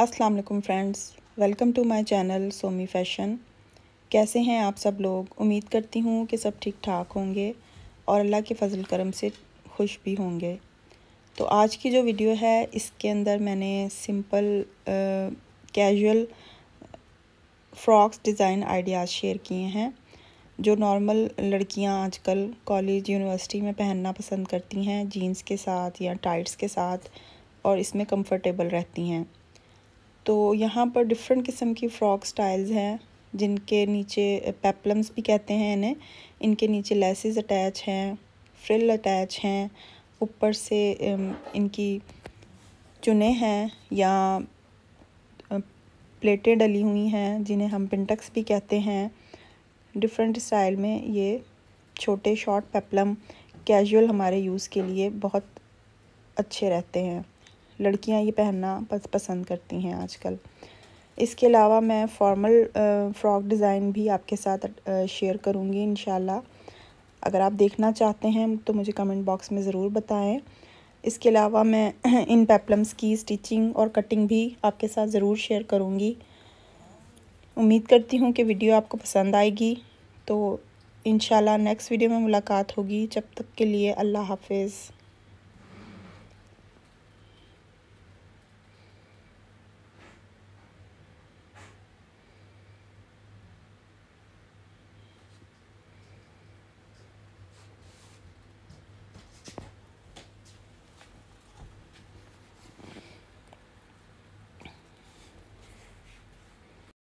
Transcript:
अस्सलाम वालेकुम friends welcome to my channel Somi fashion कैसे हैं आप सब लोग उम्मीद करती हूँ कि सब ठीक ठाक होंगे और अल्लाह के फजल करम से खुश भी होंगे तो आज की जो वीडियो है इसके अंदर मैंने simple casual frocks design ideas share किए हैं जो नॉर्मल लड़कियां आजकल कॉलेज यूनिवर्सिटी में पहनना पसंद करती हैं जीन्स के साथ या टाइट्स के साथ और इसमें कंफर्टेबल रहती हैं तो यहाँ पर डिफरेंट किस्म की फ्रॉक स्टाइल्स हैं जिनके नीचे पेपलम्स भी कहते हैं इन्हें इनके नीचे लेसेस अटैच हैं फ्रिल अटैच हैं ऊपर से इनकी चुने हैं या प्लेटें डली हुई हैं जिन्हें हम पिंटक्स भी कहते हैं डिफरेंट स्टाइल में ये छोटे शॉर्ट पेपलम कैजुअल हमारे यूज़ के लिए बहुत अच्छे रहते हैं लड़कियां ये पहनना पसंद करती हैं आजकल इसके अलावा मैं फॉर्मल फ़्रॉक डिज़ाइन भी आपके साथ शेयर करूँगी इन अगर आप देखना चाहते हैं तो मुझे कमेंट बॉक्स में ज़रूर बताएं इसके अलावा मैं इन पेपलम्स की स्टिचिंग और कटिंग भी आपके साथ ज़रूर शेयर करूँगी उम्मीद करती हूँ कि वीडियो आपको पसंद आएगी तो इन नेक्स्ट वीडियो में मुलाकात होगी जब तक के लिए अल्लाह हाफिज़